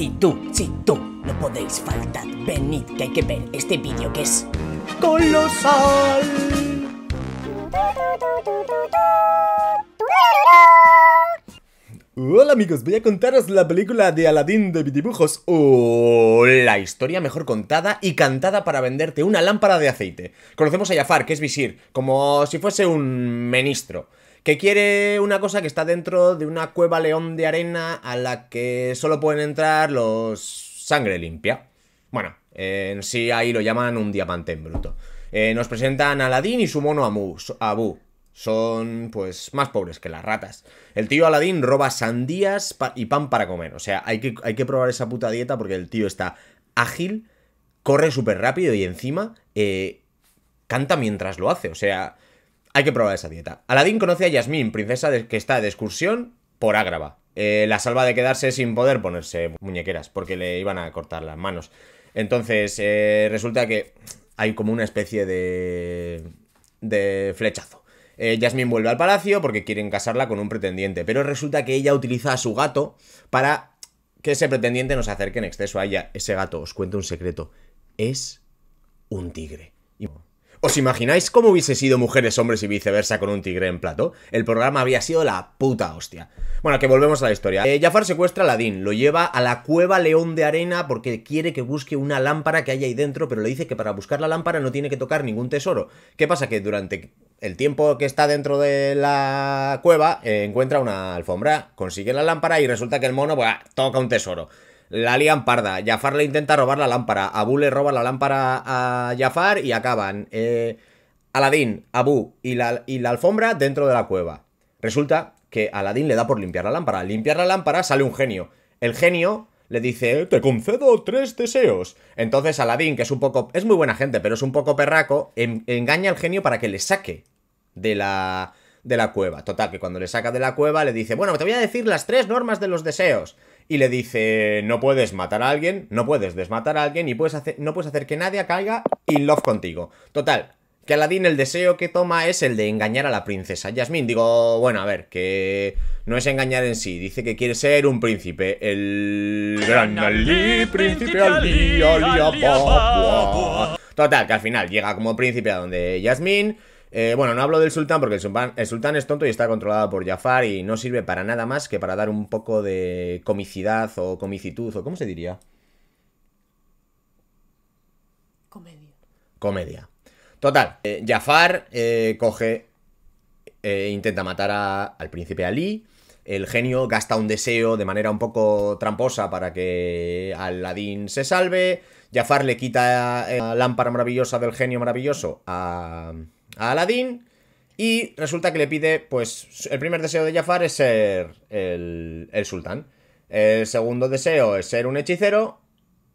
Y tú, sí, tú, no podéis faltar. Venid, que hay que ver este vídeo que es colosal. Hola amigos, voy a contaros la película de Aladdin de dibujos o la historia mejor contada y cantada para venderte una lámpara de aceite. Conocemos a Jafar, que es visir, como si fuese un ministro que quiere una cosa que está dentro de una cueva león de arena a la que solo pueden entrar los sangre limpia. Bueno, en sí ahí lo llaman un diamante en bruto. Eh, nos presentan a Aladín y su mono Abu. Son, pues, más pobres que las ratas. El tío Aladín roba sandías y pan para comer. O sea, hay que, hay que probar esa puta dieta porque el tío está ágil, corre súper rápido y encima eh, canta mientras lo hace. O sea, hay que probar esa dieta. Aladín conoce a Yasmín, princesa que está de excursión por Ágrava. Eh, la salva de quedarse sin poder ponerse muñequeras, porque le iban a cortar las manos. Entonces, eh, resulta que hay como una especie de. de flechazo. Eh, vuelve al palacio porque quieren casarla con un pretendiente, pero resulta que ella utiliza a su gato para que ese pretendiente nos acerque en exceso a ella. Ese gato, os cuento un secreto, es un tigre. Y... ¿Os imagináis cómo hubiese sido mujeres, hombres y viceversa con un tigre en plato? El programa había sido la puta hostia. Bueno, que volvemos a la historia. Eh, Jafar secuestra a Ladín, lo lleva a la cueva León de Arena porque quiere que busque una lámpara que hay ahí dentro, pero le dice que para buscar la lámpara no tiene que tocar ningún tesoro. ¿Qué pasa? Que durante el tiempo que está dentro de la cueva eh, encuentra una alfombra, consigue la lámpara y resulta que el mono pues, ah, toca un tesoro. La lian parda. Jafar le intenta robar la lámpara. Abu le roba la lámpara a Jafar y acaban. Eh, Aladín, Abu y la, y la alfombra dentro de la cueva. Resulta que Aladín le da por limpiar la lámpara. Al limpiar la lámpara sale un genio. El genio le dice, eh, te concedo tres deseos. Entonces Aladín, que es un poco... es muy buena gente, pero es un poco perraco, engaña al genio para que le saque de la, de la cueva. Total, que cuando le saca de la cueva le dice, bueno, te voy a decir las tres normas de los deseos y le dice, no puedes matar a alguien, no puedes desmatar a alguien y puedes hacer, no puedes hacer que nadie caiga in love contigo. Total, que Aladdin el deseo que toma es el de engañar a la princesa Yasmín. Digo, bueno, a ver, que no es engañar en sí, dice que quiere ser un príncipe. El gran Alí, príncipe Ali, Total, que al final llega como príncipe a donde Yasmín eh, bueno, no hablo del sultán porque el sultán, es tonto y está controlado por Jafar y no sirve para nada más que para dar un poco de comicidad o comicitud o ¿cómo se diría? Comedia. Comedia. Total, eh, Jafar eh, coge e intenta matar al príncipe Ali. El genio gasta un deseo de manera un poco tramposa para que Aladín se salve. Jafar le quita la lámpara maravillosa del genio maravilloso a a Y resulta que le pide, pues, el primer deseo de Jafar es ser el, sultán. El segundo deseo es ser un hechicero.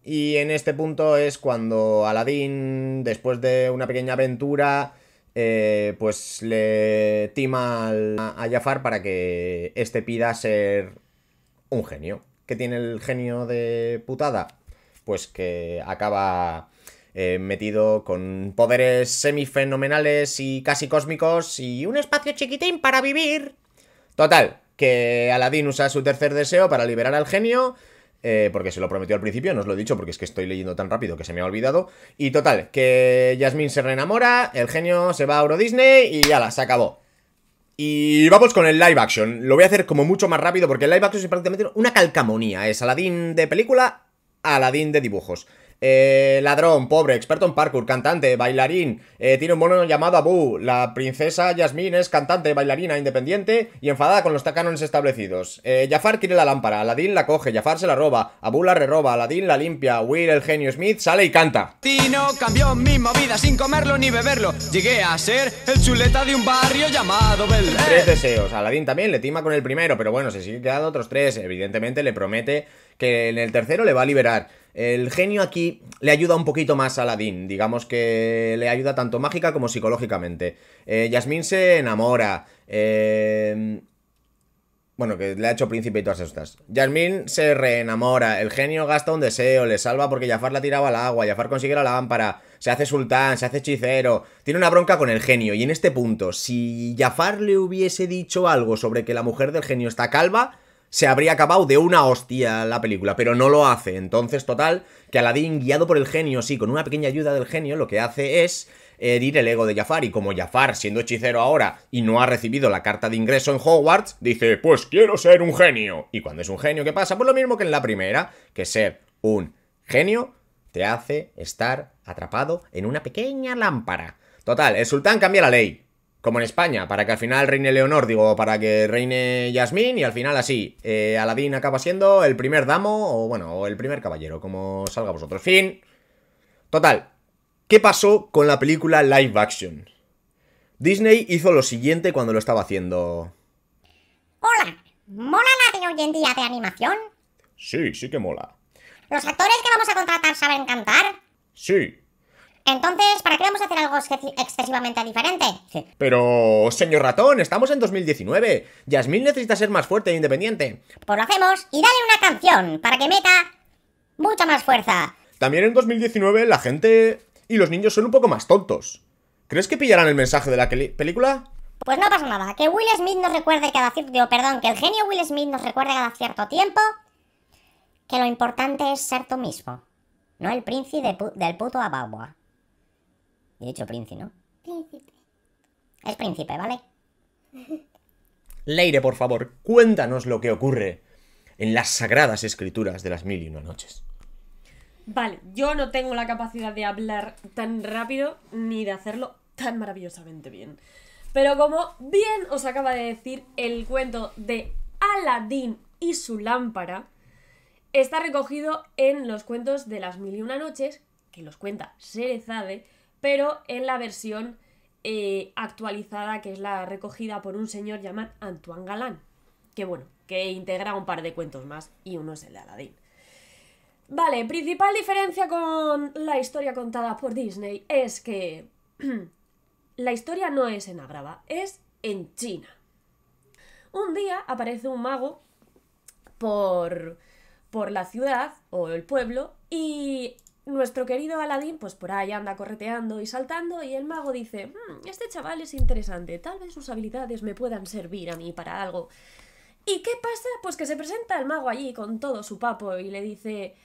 Y en este punto es cuando Aladdin, después de una pequeña aventura, eh, pues le tima a Jafar para que este pida ser un genio. ¿Qué tiene el genio de putada? Pues que acaba eh, metido con poderes semifenomenales y casi cósmicos y un espacio chiquitín para vivir. Total, que Aladdin usa su tercer deseo para liberar al genio. Eh, porque se lo prometió al principio, no os lo he dicho porque es que estoy leyendo tan rápido que se me ha olvidado. Y total, que Jasmine se reenamora, el genio se va a Euro Disney y ya la, se acabó. Y vamos con el live action. Lo voy a hacer como mucho más rápido porque el live action es prácticamente una calcamonía. Es Aladdin de película, Aladdin de dibujos eh, ladrón, pobre, experto en parkour, cantante, bailarín, eh, tiene un mono llamado Abu, la princesa Yasmin es cantante, bailarina, independiente y enfadada con los tacanones establecidos. Eh, Jafar quiere la lámpara, Aladín la coge, Jafar se la roba, Abu la reroba, Aladín la limpia, Will el genio Smith sale y canta. Tino cambió mi movida sin comerlo ni beberlo, llegué a ser el chuleta de un barrio llamado Belén. Tres deseos, Aladín también le tima con el primero, pero bueno, se siguen quedando otros tres, evidentemente le promete que en el tercero le va a liberar. El genio aquí le ayuda un poquito más a Aladdin, digamos que le ayuda tanto mágica como psicológicamente. Eh, Yasmín se enamora. Em, bueno, que le ha hecho príncipe y todas estas. Yasmín se reenamora, el genio gasta un deseo, le salva porque Jafar la tiraba al agua, Jafar consigue la lámpara, se hace sultán, se hace hechicero, tiene una bronca con el genio. Y en este punto, si Jafar le hubiese dicho algo sobre que la mujer del genio está calva, se habría acabado de una hostia la película, pero no lo hace. Entonces, total, que Aladdin, guiado por el genio, sí, con una pequeña ayuda del genio, lo que hace es herir el ego de Jafar y como Jafar, siendo hechicero ahora y no ha recibido la carta de ingreso en Hogwarts, dice, pues quiero ser un genio. Y cuando es un genio, ¿qué pasa? Pues lo mismo que en la primera, que ser un genio te hace estar atrapado en una pequeña lámpara. Total, el sultán cambia la ley como en España, para que al final reine Leonor, digo, para que reine Yasmín y al final así, Aladdin eh, Aladín acaba siendo el primer damo o bueno, el primer caballero, como salga vosotros. Fin. Total, ¿qué pasó con la película live action? Disney hizo lo siguiente cuando lo estaba haciendo. Hola, ¿mola la de hoy en día de animación? Sí, sí que mola. ¿Los actores que vamos a contratar saben cantar? Sí, entonces, ¿para qué vamos a hacer algo excesivamente diferente? Pero, señor ratón, estamos en 2019. Yasmín necesita ser más fuerte e independiente. Pues lo hacemos y dale una canción para que meta mucha más fuerza. También en 2019 la gente y los niños son un poco más tontos. ¿Crees que pillarán el mensaje de la película? Pues no pasa nada, que Will Smith nos recuerde cada cierto perdón, que el genio Will Smith nos recuerde cada cierto tiempo que lo importante es ser tú mismo, no el príncipe del puto Abagua. De dicho príncipe, ¿no? Príncipe. Es príncipe, ¿vale? Leire, por favor, cuéntanos lo que ocurre en las sagradas escrituras de las mil y una noches. Vale, yo no tengo la capacidad de hablar tan rápido ni de hacerlo tan maravillosamente bien. Pero como bien os acaba de decir, el cuento de Aladín y su lámpara está recogido en los cuentos de las mil y una noches, que los cuenta Serezade, pero en la versión eh, actualizada, que es la recogida por un señor llamado Antoine Galán, que bueno, que integra un par de cuentos más y uno es el de Aladdin. Vale, principal diferencia con la historia contada por Disney es que la historia no es en Agrava, es en China. Un día aparece un mago por, por la ciudad o el pueblo y nuestro querido Aladín, pues por ahí anda correteando y saltando, y el mago dice, mm, este chaval es interesante, tal vez sus habilidades me puedan servir a mí para algo. ¿Y qué pasa? Pues que se presenta el mago allí con todo su papo y le dice,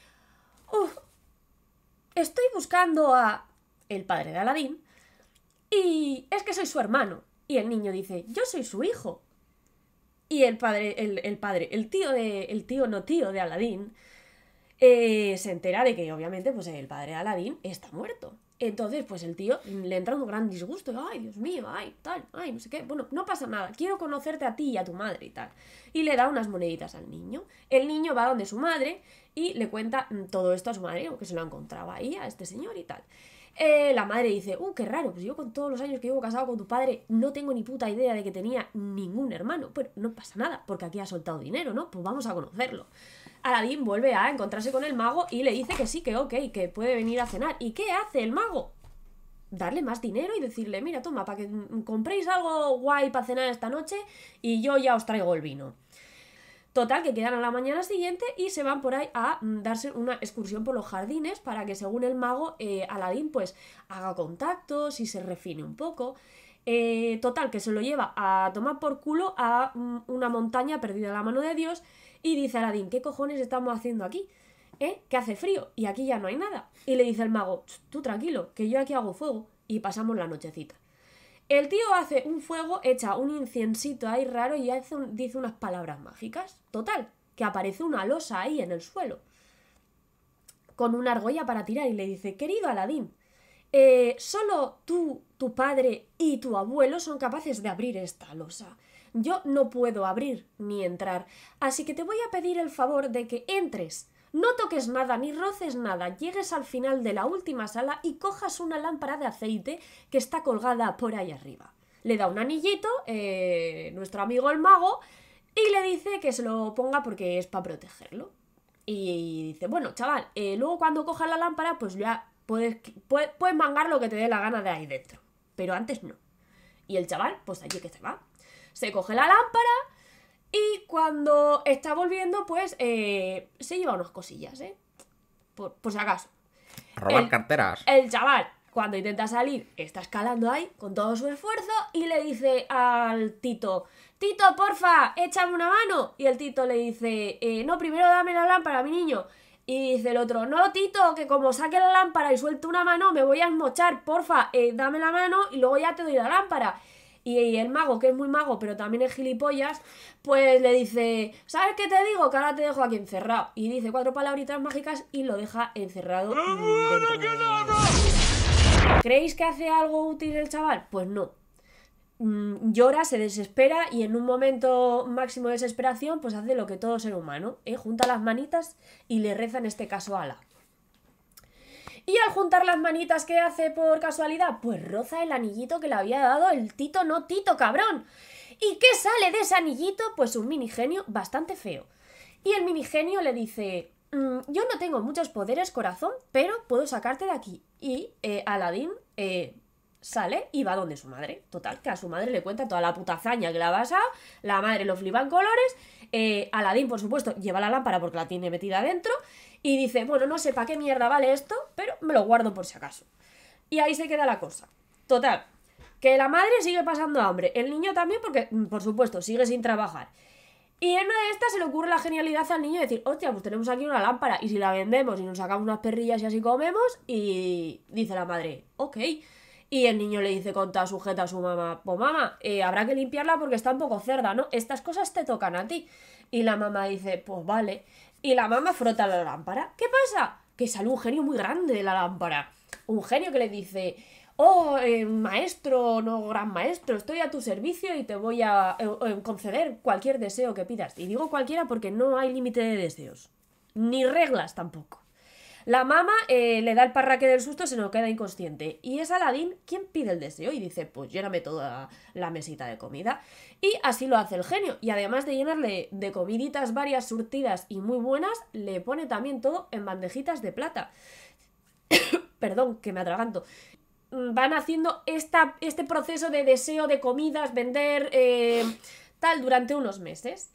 estoy buscando a el padre de Aladín, y es que soy su hermano. Y el niño dice, yo soy su hijo. Y el padre, el, el padre, el tío de, el tío no tío de Aladín, eh, se entera de que obviamente pues el padre de Aladín está muerto. Entonces, pues el tío le entra un gran disgusto. Ay, Dios mío, ay, tal, ay, no sé qué. Bueno, no pasa nada. Quiero conocerte a ti y a tu madre y tal. Y le da unas moneditas al niño. El niño va donde su madre y le cuenta mm, todo esto a su madre, que se lo encontraba ahí, a este señor y tal. Eh, la madre dice, uh, qué raro, pues yo con todos los años que llevo casado con tu padre no tengo ni puta idea de que tenía ningún hermano. Pero no pasa nada, porque aquí ha soltado dinero, ¿no? Pues vamos a conocerlo. Aladín vuelve a encontrarse con el mago y le dice que sí, que ok, que puede venir a cenar. ¿Y qué hace el mago? Darle más dinero y decirle, mira, toma, para que compréis algo guay para cenar esta noche y yo ya os traigo el vino. Total, que quedan a la mañana siguiente y se van por ahí a mm, darse una excursión por los jardines para que, según el mago, eh, Aladín pues haga contactos y se refine un poco. Eh, total, que se lo lleva a tomar por culo a mm, una montaña perdida en la mano de Dios y dice Aladín, ¿qué cojones estamos haciendo aquí? ¿Eh? Que hace frío y aquí ya no hay nada. Y le dice el mago, tú tranquilo, que yo aquí hago fuego y pasamos la nochecita. El tío hace un fuego, echa un inciensito ahí raro y dice unas palabras mágicas. Total, que aparece una losa ahí en el suelo. Con una argolla para tirar y le dice, querido Aladín, eh, solo tú, tu padre y tu abuelo son capaces de abrir esta losa yo no puedo abrir ni entrar. Así que te voy a pedir el favor de que entres. No toques nada ni roces nada, llegues al final de la última sala y cojas una lámpara de aceite que está colgada por ahí arriba. Le da un anillito, eh, nuestro amigo el mago, y le dice que se lo ponga porque es para protegerlo. Y dice, bueno, chaval, eh, luego cuando cojas la lámpara, pues ya puedes, puedes mangar lo que te dé la gana de ahí dentro. Pero antes no. Y el chaval, pues allí que se va se coge la lámpara y cuando está volviendo, pues eh, se lleva unas cosillas, ¿eh? Por, si acaso. robar carteras. El chaval, cuando intenta salir, está escalando ahí con todo su esfuerzo y le dice al Tito, Tito, porfa, échame una mano. Y el Tito le dice, eh, no, primero dame la lámpara, mi niño. Y dice el otro, no, Tito, que como saque la lámpara y suelte una mano, me voy a mochar, porfa, eh, dame la mano y luego ya te doy la lámpara y, el mago, que es muy mago, pero también es gilipollas, pues le dice, ¿sabes qué te digo? Que ahora te dejo aquí encerrado. Y dice cuatro palabritas mágicas y lo deja encerrado. ¿Creéis que hace algo útil el chaval? Pues no, mm, llora, se desespera y en un momento máximo de desesperación pues hace lo que todo ser humano, ¿eh? junta las manitas y le reza en este caso a la y al juntar las manitas, ¿qué hace por casualidad? Pues roza el anillito que le había dado el Tito no Tito, cabrón. ¿Y qué sale de ese anillito? Pues un minigenio bastante feo. Y el minigenio le dice, mm, yo no tengo muchos poderes, corazón, pero puedo sacarte de aquí. Y eh, Aladín eh, sale y va donde su madre. Total, que a su madre le cuenta toda la putazaña que la ha pasado, la madre lo flipa en colores, eh, Aladín, por supuesto, lleva la lámpara porque la tiene metida adentro, y dice, bueno, no sé para qué mierda vale esto, pero me lo guardo por si acaso. Y ahí se queda la cosa. Total, que la madre sigue pasando hambre, el niño también porque, mm, por supuesto, sigue sin trabajar. Y en una de estas se le ocurre la genialidad al niño de decir, hostia, pues tenemos aquí una lámpara y si la vendemos y nos sacamos unas perrillas y así comemos, y dice la madre, ok. Y el niño le dice con toda sujeta a su mamá, pues mamá, eh, habrá que limpiarla porque está un poco cerda, ¿no? Estas cosas te tocan a ti. Y la mamá dice, pues vale. Y la mamá frota la lámpara. ¿Qué pasa? Que sale un genio muy grande de la lámpara. Un genio que le dice, oh, eh, maestro, no gran maestro, estoy a tu servicio y te voy a eh, eh, conceder cualquier deseo que pidas. Y digo cualquiera porque no hay límite de deseos. Ni reglas tampoco. La mamá eh, le da el parraque del susto, se nos queda inconsciente. Y es Aladín quien pide el deseo y dice, pues lléname toda la mesita de comida. Y así lo hace el genio. Y además de llenarle de comiditas varias surtidas y muy buenas, le pone también todo en bandejitas de plata. Perdón, que me atraganto mm, van haciendo este proceso de deseo de comidas, vender, eh, tal, durante unos meses.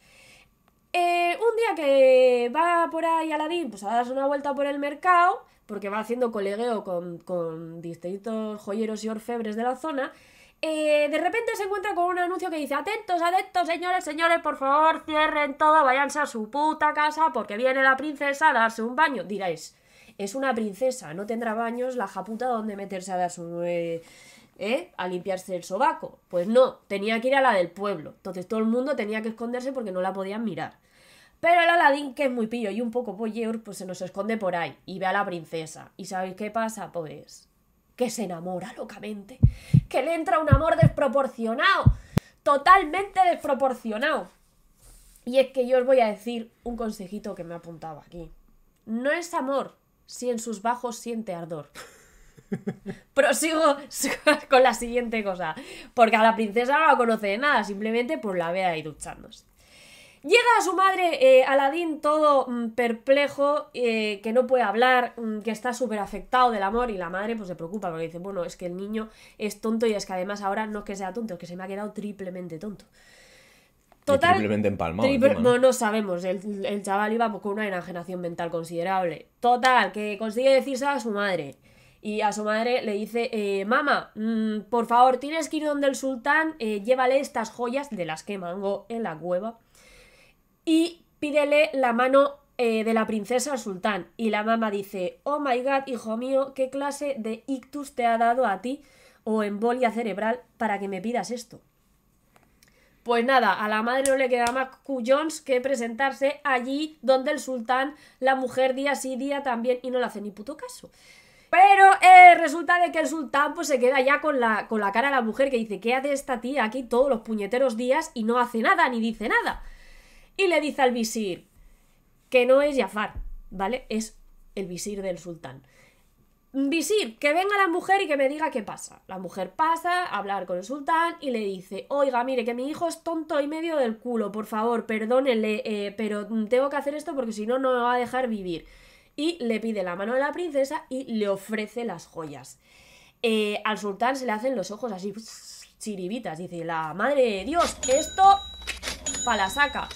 Eh, un día que va por ahí Aladín, pues a darse una vuelta por el mercado, porque va haciendo colegueo con, con distintos joyeros y orfebres de la zona, eh, de repente se encuentra con un anuncio que dice, atentos, atentos, señores, señores, por favor, cierren todo, váyanse a su puta casa, porque viene la princesa a darse un baño. Diréis, es una princesa, no tendrá baños, la japuta donde meterse a su... Eh, ¿Eh? A limpiarse el sobaco. Pues no, tenía que ir a la del pueblo. Entonces todo el mundo tenía que esconderse porque no la podían mirar. Pero el Aladín, que es muy pillo y un poco polleur, pues se nos esconde por ahí y ve a la princesa. ¿Y sabéis qué pasa? Pues que se enamora locamente, que le entra un amor desproporcionado, totalmente desproporcionado. Y es que yo os voy a decir un consejito que me apuntaba aquí. No es amor si en sus bajos siente ardor. Prosigo con la siguiente cosa, porque a la princesa no la conoce de nada, simplemente pues la ve ahí duchándose. Llega a su madre eh, Aladín todo mm, perplejo, eh, que no puede hablar, mm, que está súper afectado del amor y la madre pues se preocupa porque dice, bueno, es que el niño es tonto y es que además ahora no es que sea tonto, es que se me ha quedado triplemente tonto. Total, y triplemente empalmado. ¿no? ¿no? sabemos, el, chaval iba con una enajenación mental considerable. Total, que consigue decirse a su madre y a su madre le dice, eh, mamá, mm, por favor, tienes que ir donde el sultán, llévale estas joyas de las que mango en la cueva y pídele la mano eh, de la princesa al sultán. Y la mamá dice, oh my god, hijo mío, ¿qué clase de ictus te ha dado a ti o embolia cerebral para que me pidas esto? Pues nada, a la madre no le queda más cuyons que presentarse allí donde el sultán, la mujer día sí, día también, y no le hace ni puto caso. Pero eh, resulta de que el sultán pues se queda ya con la, con la cara de la mujer que dice, ¿qué hace esta tía aquí todos los puñeteros días y no hace nada ni dice nada? y le dice al visir, que no es Jafar, ¿vale? Es el visir del sultán. Visir, que venga la mujer y que me diga qué pasa. La mujer pasa a hablar con el sultán y le dice, oiga, mire, que mi hijo es tonto y medio del culo, por favor, perdónenle, eh, pero tengo que hacer esto porque si no, no me va a dejar vivir. Y le pide la mano de la princesa y le ofrece las joyas. Eh, al sultán se le hacen los ojos así chiribitas, dice, la madre de Dios, esto para la saca.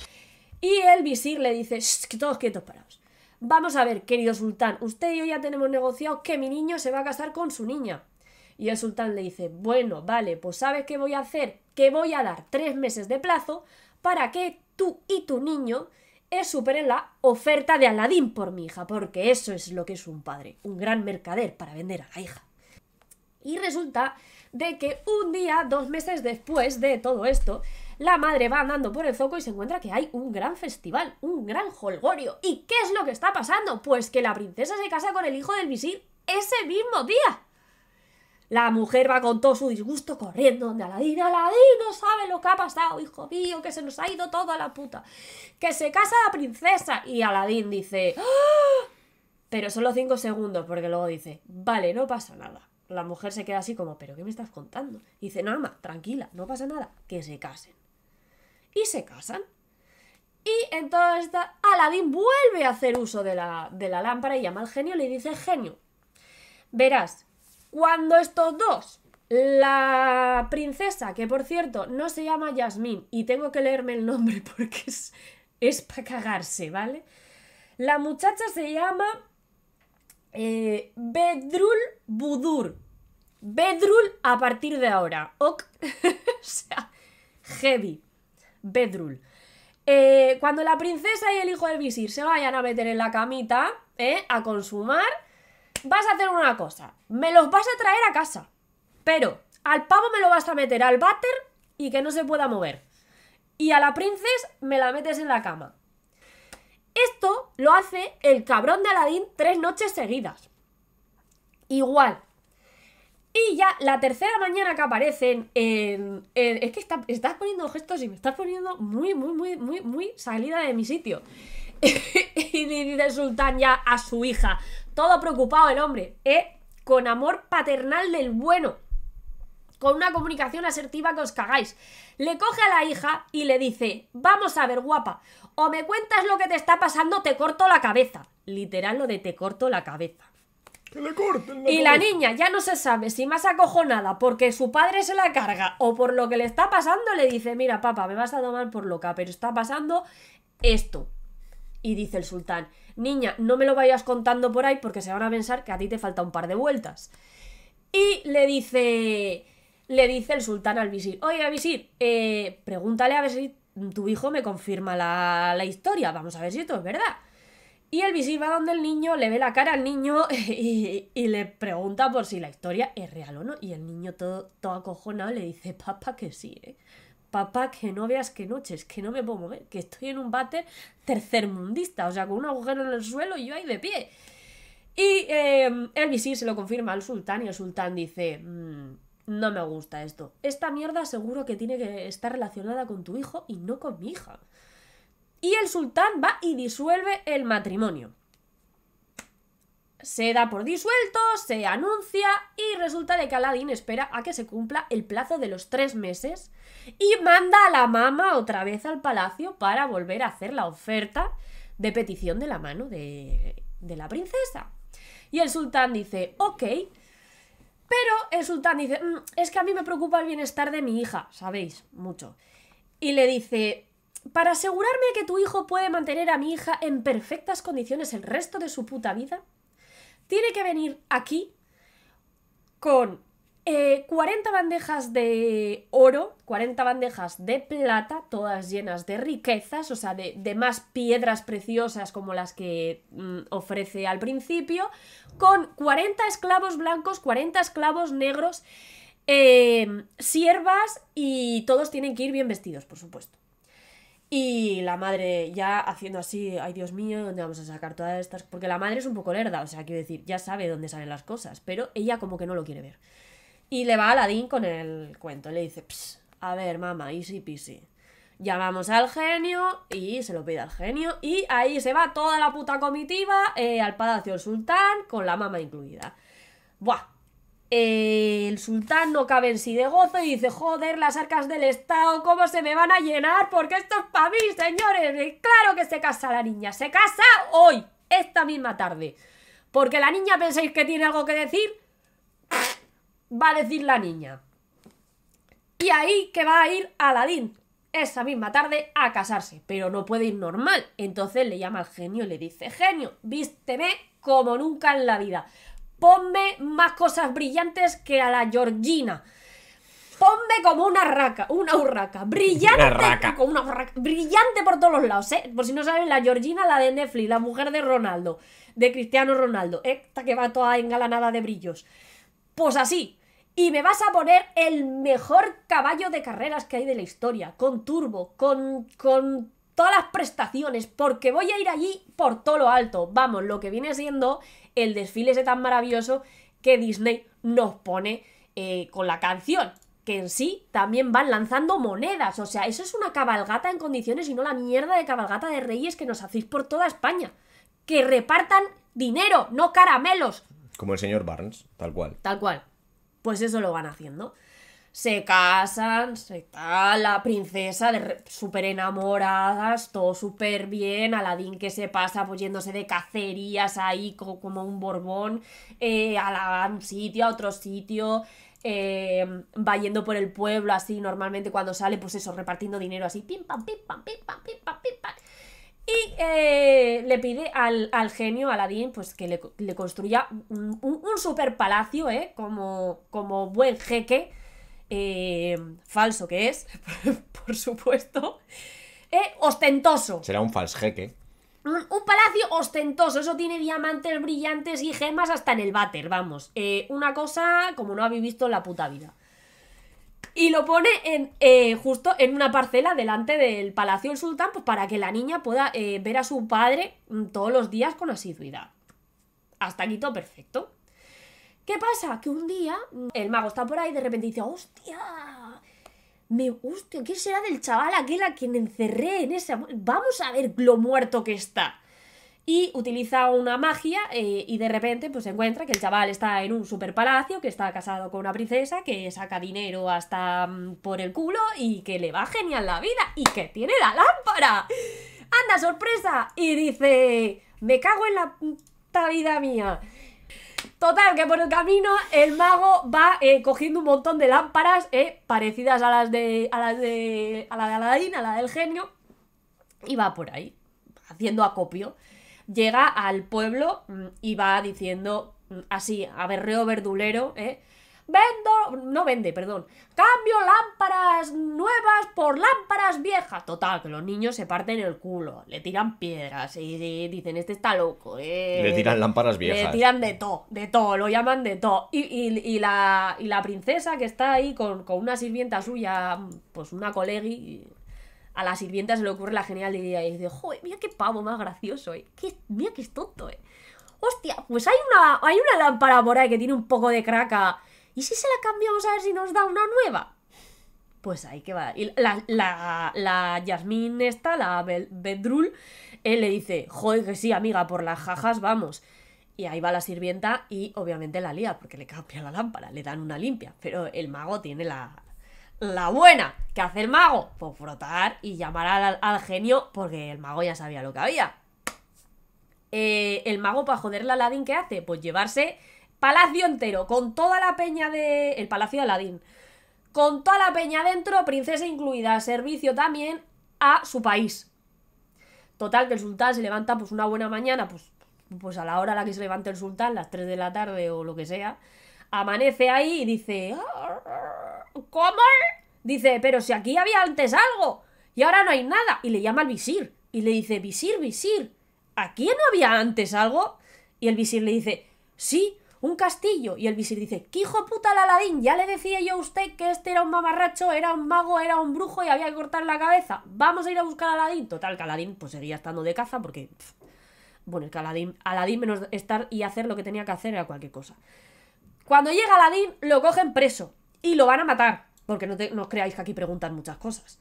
Y el visir le dice, que todos quietos parados. Vamos a ver, querido sultán, usted y yo ya tenemos negociado que mi niño se va a casar con su niña. Y el sultán le dice, bueno, vale, pues ¿sabes qué voy a hacer? Que voy a dar tres meses de plazo para que tú y tu niño eh, superen la oferta de Aladín por mi hija, porque eso es lo que es un padre, un gran mercader para vender a la hija. Y resulta de que un día, dos meses después de todo esto, la madre va andando por el zoco y se encuentra que hay un gran festival, un gran holgorio. ¿Y qué es lo que está pasando? Pues que la princesa se casa con el hijo del visir ese mismo día. La mujer va con todo su disgusto corriendo donde Aladín. Aladín no sabe lo que ha pasado, hijo mío, que se nos ha ido toda la puta. Que se casa la princesa. Y Aladín dice... ¡Ah!". Pero solo cinco segundos, porque luego dice, vale, no pasa nada. La mujer se queda así como, pero ¿qué me estás contando? dice, no, tranquila, no pasa nada, que se casen y se casan. Y entonces esta, vuelve a hacer uso de la, lámpara y llama al genio y le dice, genio, verás, cuando estos dos, la princesa, que por cierto no se llama Yasmin, y tengo que leerme el nombre porque es, para cagarse, ¿vale? La muchacha se llama eh, Bedrul Budur. Bedrul a partir de ahora. o sea, heavy. Bedrul. Eh, cuando la princesa y el hijo del visir se vayan a meter en la camita, eh, A consumar, vas a hacer una cosa. Me los vas a traer a casa. Pero al pavo me lo vas a meter al váter y que no se pueda mover. Y a la princesa me la metes en la cama. Esto lo hace el cabrón de Aladín tres noches seguidas. Igual, y ya la tercera mañana que aparecen es que estás poniendo gestos y me estás poniendo muy, muy, muy, muy, muy salida de mi sitio. y dice el sultán ya a su hija, todo preocupado el hombre, ¿eh? con amor paternal del bueno, con una comunicación asertiva que os cagáis. Le coge a la hija y le dice, vamos a ver guapa, o me cuentas lo que te está pasando, te corto la cabeza. Literal lo de te corto la cabeza y la niña ya no se sabe si más acojonada porque su padre se la carga o por lo que le está pasando, le dice, mira papá, me vas a tomar por loca, pero está pasando esto. Y dice el sultán, niña, no me lo vayas contando por ahí porque se van a pensar que a ti te falta un par de vueltas. Y le dice, le dice el sultán al visir, oye visir, eh, pregúntale a ver si tu hijo me confirma la, la historia, vamos a ver si esto es verdad. Y el visir va donde el niño, le ve la cara al niño y, le pregunta por si la historia es real o no. Y el niño todo, todo acojonado le dice, papá, que sí, ¿eh? Papá, que no veas que noches, que no me puedo mover, que estoy en un váter tercermundista, o sea, con un agujero en el suelo y yo ahí de pie. Y em, el visir se lo confirma al sultán y el sultán dice, mm, no me gusta esto. Esta mierda seguro que tiene que estar relacionada con tu hijo y no con mi hija. Y el sultán va y disuelve el matrimonio. Se da por disuelto, se anuncia y resulta de que Aladdin espera a que se cumpla el plazo de los tres meses y manda a la mamá otra vez al palacio para volver a hacer la oferta de petición de la mano de, la princesa. Y el sultán dice, ok, pero el sultán dice, mm, es que a mí me preocupa el bienestar de mi hija, sabéis, mucho. Y le dice, para asegurarme que tu hijo puede mantener a mi hija en perfectas condiciones el resto de su puta vida, tiene que venir aquí con 40 eh, bandejas de oro, 40 bandejas de plata, todas llenas de riquezas, o sea, de, más piedras preciosas como las que mm, ofrece al principio, con 40 esclavos blancos, 40 esclavos negros, eh, siervas y todos tienen que ir bien vestidos, por supuesto. Y la madre ya haciendo así, ay Dios mío, ¿dónde vamos a sacar todas estas? Porque la madre es un poco lerda, o sea, quiero decir, ya sabe dónde salen las cosas, pero ella como que no lo quiere ver. Y le va a Aladín con el cuento, le dice, a ver, mamá, easy peasy. Llamamos al genio y se lo pide al genio y ahí se va toda la puta comitiva eh, al palacio del sultán con la mamá incluida. Buah, el sultán no cabe en sí de gozo y dice, joder, las arcas del Estado, ¿cómo se me van a llenar? Porque esto es para mí, señores. Claro que se casa la niña, se casa hoy, esta misma tarde. Porque la niña pensáis que tiene algo que decir, va a decir la niña. Y ahí que va a ir Aladín esa misma tarde a casarse, pero no puede ir normal. Entonces le llama al genio y le dice, genio, vísteme como nunca en la vida. Ponme más cosas brillantes que a la Georgina. Ponme como una raca, una urraca. Brillante. una urraca, brillante por todos los lados, ¿eh? Por si no saben, la Georgina, la de Netflix, la mujer de Ronaldo, de Cristiano Ronaldo, esta que va toda engalanada de brillos. Pues así. Y me vas a poner el mejor caballo de carreras que hay de la historia, con turbo, con, con todas las prestaciones, porque voy a ir allí por todo lo alto. Vamos, lo que viene siendo el desfile ese tan maravilloso que Disney nos pone eh, con la canción. Que en sí también van lanzando monedas. O sea, eso es una cabalgata en condiciones y no la mierda de cabalgata de reyes que nos hacéis por toda España. Que repartan dinero, no caramelos. Como el señor Barnes, tal cual. Tal cual. Pues eso lo van haciendo se casan, se la princesa súper enamoradas, todo súper bien, Aladín que se pasa apoyéndose pues de cacerías ahí como, un borbón, eh, a, un sitio, a otro sitio, Vayendo em, va yendo por el pueblo así normalmente cuando sale pues eso, repartiendo dinero así, pim pam, pim pam, pim pam, pim pam, Y eh, le pide al, genio Aladín pues, que le, construya un, super palacio, eh, Como, como buen jeque eh, falso que es, por supuesto, eh, ostentoso. Será un falsjeque. Un, un, palacio ostentoso, eso tiene diamantes brillantes y gemas hasta en el váter, vamos. Eh, una cosa como no habéis visto en la puta vida. Y lo pone justo en una parcela delante del Palacio del Sultán, pues para que la niña pueda ver a su padre mm, todos los días con asiduidad. Hasta aquí todo perfecto. ¿Qué pasa? Que un día mm, el mago está por ahí y de repente dice, hostia, me gusta, ¿qué será del chaval aquel a quien encerré en esa... Vamos a ver lo muerto que está. Y utiliza una magia eh, y de repente pues se encuentra que el chaval está en un super palacio, que está casado con una princesa, que saca dinero hasta mm, por el culo y que le va genial la vida y que tiene la lámpara. Anda, sorpresa. Y dice, me cago en la puta vida mía. Total, que por el camino el mago va eh, cogiendo un montón de lámparas eh, parecidas a las de. a las de. a la de Aladín, a la del genio. Y va por ahí, haciendo acopio. Llega al pueblo mm, y va diciendo mm, así, a berreo verdulero, eh Vendo, no vende, perdón. Cambio lámparas nuevas por lámparas viejas. Total, que los niños se parten el culo, le tiran piedras y, dicen, este está loco. Eh. Le tiran lámparas viejas. Le tiran de todo, de todo, lo llaman de todo. Y, la, la princesa que está ahí con, una sirvienta suya, pues una colegui, a la sirvienta se le ocurre la genial idea y dice, joder, mira qué pavo más gracioso, eh. mira qué es tonto, eh. Hostia, pues hay una, hay una lámpara por que tiene un poco de craca ¿Y si se la cambiamos a ver si nos da una nueva? Pues ahí que va. Y la, la, la Yasmín esta, la Bedrul, él eh, le dice, joder que sí, amiga, por las jajas vamos. Y ahí va la sirvienta y obviamente la lía, porque le cambia la lámpara, le dan una limpia. Pero el mago tiene la, la buena. ¿Qué hace el mago? Pues frotar y llamar al, genio, porque el mago ya sabía lo que había. Eh, el mago para joderle la ladin ¿qué hace? Pues llevarse Palacio entero, con toda la peña de... El Palacio de Aladín. Con toda la peña adentro, princesa incluida, servicio también a su país. Total, que el sultán se levanta pues una buena mañana, pues, pues a la hora a la que se levanta el sultán, las 3 de la tarde o lo que sea, amanece ahí y dice... ¿Cómo? Dice, pero si aquí había antes algo y ahora no hay nada. Y le llama al visir y le dice, visir, visir, ¿aquí no había antes algo? Y el visir le dice, sí, un castillo. Y el visir dice, ¡qué hijo puta el Aladín! Ya le decía yo a usted que este era un mamarracho, era un mago, era un brujo y había que cortar la cabeza. Vamos a ir a buscar a Aladín. Total, que Aladín pues seguía estando de caza porque... bueno, el Aladín, Aladín menos estar y hacer lo que tenía que hacer era cualquier cosa. Cuando llega Aladín, lo cogen preso y lo van a matar. Porque no, os creáis que aquí preguntan muchas cosas.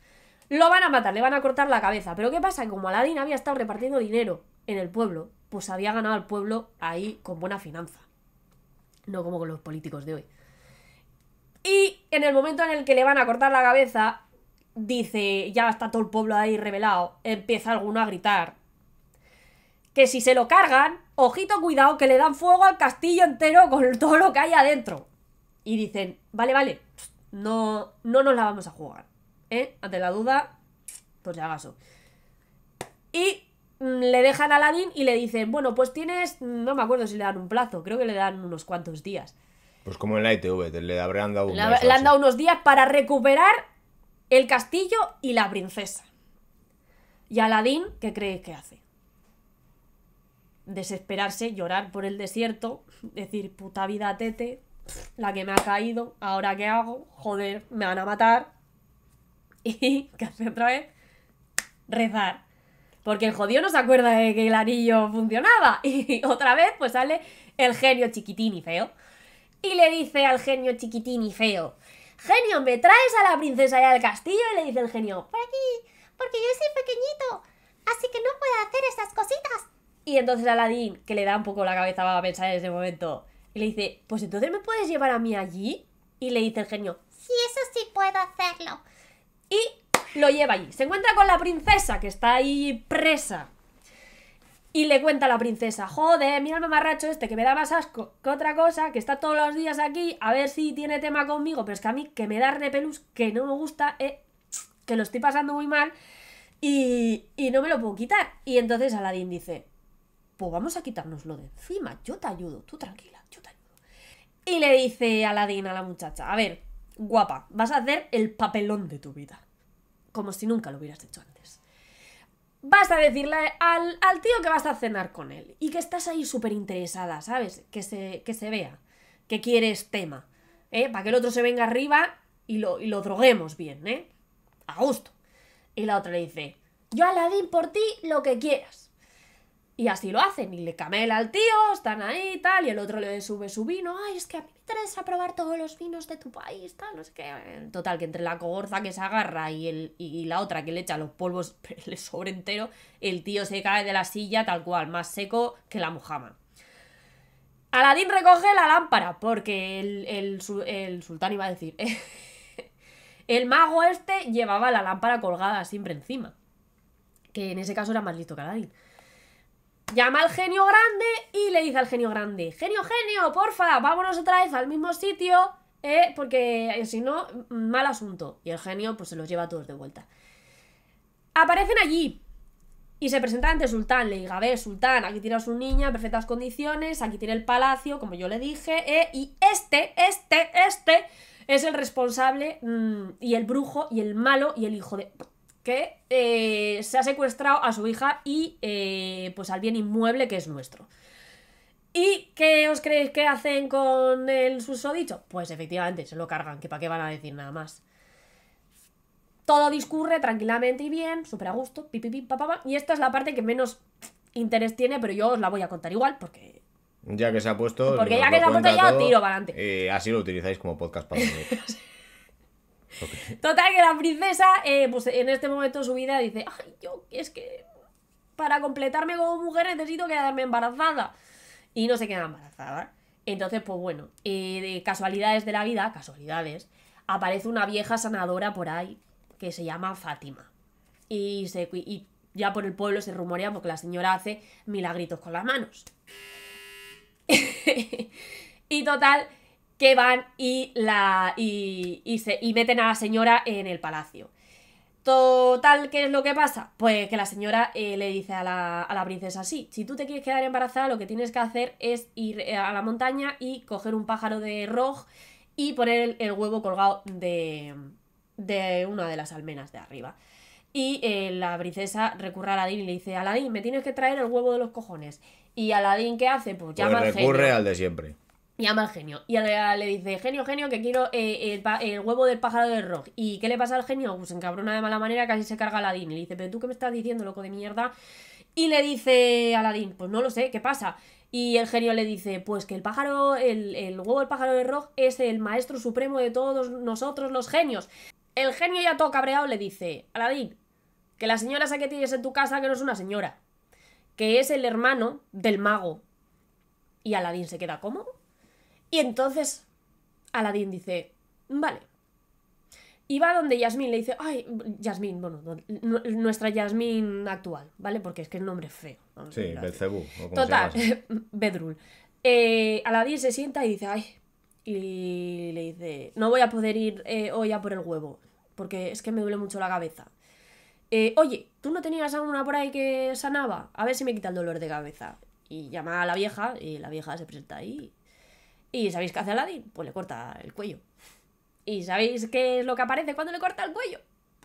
Lo van a matar, le van a cortar la cabeza. Pero ¿qué pasa? Que como Aladín había estado repartiendo dinero en el pueblo, pues había ganado al pueblo ahí con buena finanza. No como con los políticos de hoy. Y en el momento en el que le van a cortar la cabeza, dice, ya está todo el pueblo ahí revelado, empieza alguno a gritar. Que si se lo cargan, ojito cuidado, que le dan fuego al castillo entero con todo lo que hay adentro. Y dicen, vale, vale, no, no nos la vamos a jugar. ¿Eh? Ante la duda, pues ya gaso. Y Mm, le dejan a Aladdin y le dicen, bueno, pues tienes, mm, no me acuerdo si le dan un plazo, creo que le dan unos cuantos días. Pues como en la ITV, le han dado unos le han dado unos días para recuperar el castillo y la princesa. Y Aladín, ¿qué crees que hace? Desesperarse, llorar por el desierto, decir, puta vida tete, la que me ha caído, ahora qué hago, joder, me van a matar. Y, ¿qué hace otra vez? Rezar. Porque el jodido no se acuerda de que el anillo funcionaba. Y otra vez, pues sale el genio chiquitín y feo. Y le dice al genio chiquitín y feo: Genio, ¿me traes a la princesa y del castillo? Y le dice el genio: Por aquí, porque yo soy pequeñito. Así que no puedo hacer esas cositas. Y entonces Aladín, que le da un poco la cabeza va a pensar en ese momento, y le dice: Pues entonces me puedes llevar a mí allí. Y le dice el genio: Sí, eso sí puedo hacerlo lo lleva allí. Se encuentra con la princesa que está ahí presa. Y le cuenta a la princesa, joder, mira el mamarracho este que me da más asco que otra cosa, que está todos los días aquí, a ver si tiene tema conmigo, pero es que a mí que me da repelús, que no me gusta, eh, que lo estoy pasando muy mal y, y no me lo puedo quitar. Y entonces Aladín dice, pues vamos a quitárnoslo de encima, yo te ayudo, tú tranquila, yo te ayudo. Y le dice Aladín a la muchacha, a ver, guapa, vas a hacer el papelón de tu vida como si nunca lo hubieras hecho antes. Vas a decirle al, tío que vas a cenar con él y que estás ahí súper interesada, ¿sabes? Que se, que se vea, que quieres este tema, ¿eh? Para que el otro se venga arriba y lo, y lo droguemos bien, ¿eh? A gusto. Y la otra le dice, yo Aladín por ti lo que quieras. Y así lo hacen, y le camela al tío, están ahí y tal, y el otro le sube su vino, ay, es que a mí me interesa probar todos los vinos de tu país, tal, no sé qué. Total, que entre la cogorza que se agarra y, el, y la otra que le echa los polvos le sobre entero, el tío se cae de la silla tal cual, más seco que la mojama. Aladín recoge la lámpara, porque el, el, el sultán iba a decir, el mago este llevaba la lámpara colgada siempre encima, que en ese caso era más listo que Aladín llama al genio grande y le dice al genio grande, genio, genio, porfa, vámonos otra vez al mismo sitio, eh, porque eh, si no, mal asunto. Y el genio pues se los lleva a todos de vuelta. Aparecen allí y se presenta ante el Sultán. Le diga, a ver, Sultán, aquí tiene a su niña en perfectas condiciones, aquí tiene el palacio, como yo le dije, eh, y este, este, este es el responsable mm, y el brujo y el malo y el hijo de que eh, se ha secuestrado a su hija y eh, pues al bien inmueble que es nuestro. ¿Y qué os creéis que hacen con el susodicho? Pues efectivamente, se lo cargan, que para qué van a decir nada más. Todo discurre tranquilamente y bien, súper a gusto, y esta es la parte que menos interés tiene, pero yo os la voy a contar igual porque ya que se ha puesto. Porque ya que se ha puesto, ya tiro para adelante. Eh, así lo utilizáis como podcast para Total, que la princesa, eh, pues en este momento de su vida dice, ay, yo, es que para completarme como mujer necesito quedarme embarazada. Y no se queda embarazada. Entonces, pues bueno, eh, de casualidades de la vida, casualidades, aparece una vieja sanadora por ahí que se llama Fátima. Y, y ya por el pueblo se rumorea porque la señora hace milagritos con las manos. y total, que van y, la, y, y, se, y meten a la señora en el palacio. Total, ¿qué es lo que pasa? Pues que la señora eh, le dice a la, a la, princesa, sí, si tú te quieres quedar embarazada, lo que tienes que hacer es ir eh, a la montaña y coger un pájaro de rojo y poner el, huevo colgado de, de, una de las almenas de arriba. Y eh, la princesa recurre a Aladín y le dice, Aladín, me tienes que traer el huevo de los cojones. Y Aladín, ¿qué hace? Pues, pues llama recurre al, al de siempre. Llama al genio y le, dice, genio, genio, que quiero eh, el, huevo del pájaro del rock. ¿Y qué le pasa al genio? Pues encabrona de mala manera, casi se carga a Aladín. Y le dice, pero tú qué me estás diciendo, loco de mierda. Y le dice Aladín, pues no lo sé, ¿qué pasa? Y el genio le dice, pues que el pájaro, el, huevo del pájaro de rock es el maestro supremo de todos nosotros los genios. El genio ya todo cabreado le dice, Aladín, que la señora esa que tienes en tu casa que no es una señora, que es el hermano del mago. Y Aladín se queda, ¿cómo? Y entonces Aladín dice, vale. Y va donde Yasmín le dice, ay, Yasmín, bueno, nuestra Yasmín actual, ¿vale? Porque es que el nombre es feo. Sí, Belcebú. Total, Bedrul. Eh, Aladín se sienta y dice, ay, y le dice, no voy a poder ir eh, hoy a por el huevo, porque es que me duele mucho la cabeza. Eh, Oye, ¿tú no tenías alguna por ahí que sanaba? A ver si me quita el dolor de cabeza. Y llama a la vieja y la vieja se presenta ahí ¿Y sabéis qué hace Aladdin? Pues le corta el cuello. ¿Y sabéis qué es lo que aparece cuando le corta el cuello?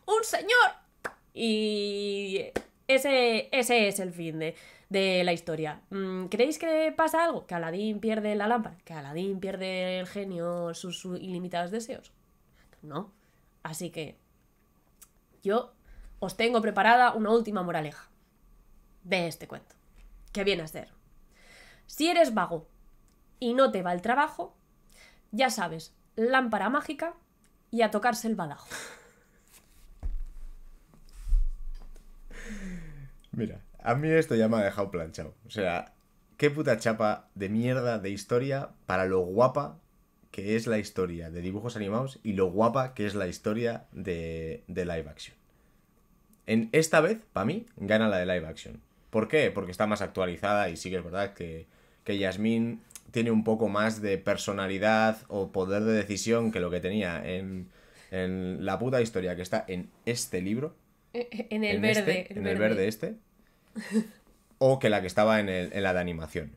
¡Un señor! Y ese, ese es el fin de, la historia. Mm, ¿Creéis que pasa algo? ¿Que Aladín pierde la lámpara? ¿Que Aladín pierde el genio, sus, ilimitados deseos? No. Así que yo os tengo preparada una última moraleja de este cuento. ¿Qué viene a ser. Si eres vago y no te va el trabajo, ya sabes, lámpara mágica y a tocarse el balajo. Mira, a mí esto ya me ha dejado planchado. O sea, qué puta chapa de mierda de historia para lo guapa que es la historia de dibujos animados y lo guapa que es la historia de, live action. En esta vez, para mí, gana la de live action. ¿Por qué? Porque está más actualizada y sí que es verdad que, que Yasmín tiene un poco más de personalidad o poder de decisión que lo que tenía en, la puta historia que está en este libro. E, e, este, en el verde. en el verde este. o que la que estaba en, la de animación.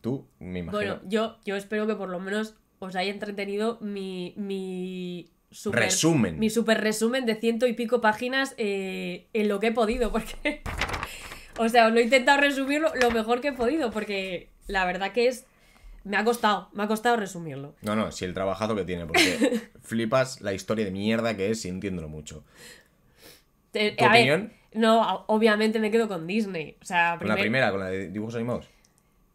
Tú, me imagino. Bueno, yo, yo espero que por lo menos os haya entretenido mi, mi super resumen. Mi super resumen de ciento y pico páginas eh, en lo que he podido, porque. o sea, os lo he intentado resumir lo, mejor que he podido, porque la verdad que es me ha costado, me ha costado resumirlo. No, no, si el trabajado que tiene, porque flipas la historia de mierda que es entiendo mucho. ¿Tu opinión? no, obviamente me quedo con Disney. sea, Con la primera, con la de dibujos animados.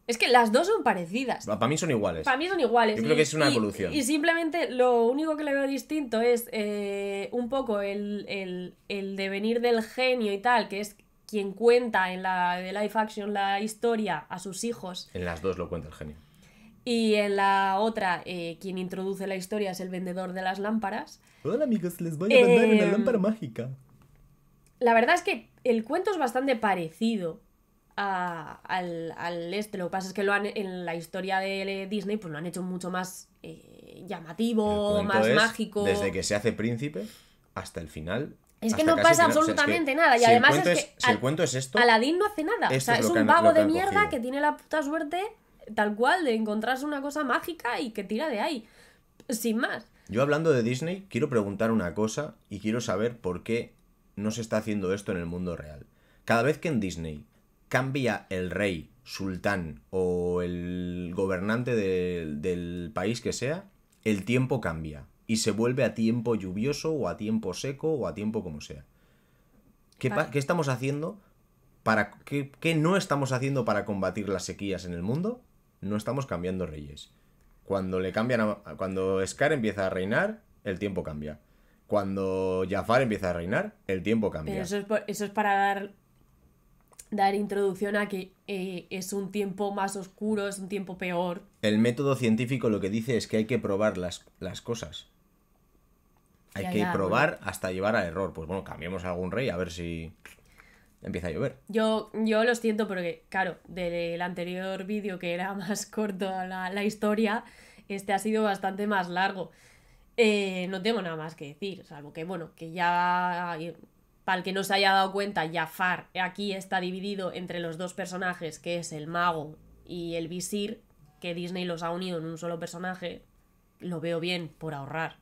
Es que las dos son parecidas. Para mí son iguales. Para mí son iguales. Yo creo que es una evolución. Y, simplemente lo único que le veo distinto es eh, un poco el, el devenir del genio y tal, que es quien cuenta en la de Life action la historia a sus hijos. En las dos lo cuenta el genio. Y en la otra, eh, quien introduce la historia es el vendedor de las lámparas. Hola amigos, les voy a vender una em, lámpara mágica. La verdad es que el cuento es bastante parecido a, al, al, este. Lo que pasa es que lo han, en la historia de Disney pues lo han hecho mucho más eh, llamativo, más mágico. Desde que se hace príncipe hasta el final es que no pasa absolutamente nada. Y además es, que. el cuento es esto. Aladdin no hace nada. es, un vago de mierda que tiene la puta suerte tal cual, de encontrarse una cosa mágica y que tira de ahí. Sin más. Yo hablando de Disney, quiero preguntar una cosa y quiero saber por qué no se está haciendo esto en el mundo real. Cada vez que en Disney cambia el rey, sultán o el gobernante del país que sea, el tiempo cambia y se vuelve a tiempo lluvioso o a tiempo seco o a tiempo como sea. ¿Qué, estamos haciendo para qué, no estamos haciendo para combatir las sequías en el mundo no estamos cambiando reyes. Cuando le cambian cuando Scar empieza a reinar, el tiempo cambia. Cuando Jafar empieza a reinar, el tiempo cambia. eso es, para dar dar introducción a que eh, es un tiempo más oscuro, es un tiempo peor. El método científico lo que dice es que hay que probar las, las cosas. Hay que probar hasta llevar a error. Pues bueno, cambiemos a algún rey a ver si empieza a llover. Yo, yo lo siento porque, claro, del anterior vídeo que era más corto la, la historia, este ha sido bastante más largo. Eh, no tengo nada más que decir, salvo que, bueno, que ya, para el que no se haya dado cuenta, Jafar aquí está dividido entre los dos personajes, que es el mago y el visir, que Disney los ha unido en un solo personaje, lo veo bien por ahorrar.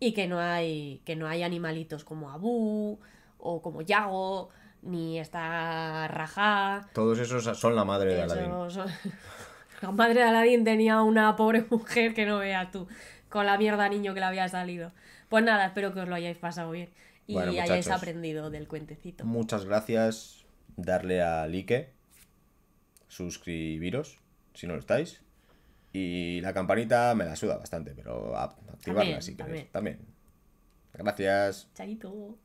Y que no hay, que no hay animalitos como Abu o como Yago ni está rajada. Todos esos son la madre de Aladdin. La madre de Aladdin tenía una pobre mujer que no veas tú, con la mierda niño que le había salido. Pues nada, espero que os lo hayáis pasado bien y hayáis aprendido del cuentecito. Muchas gracias. Darle a like, suscribiros si no lo estáis. Y la campanita me la suda bastante, pero activarla si queréis. También. Gracias. Chaito.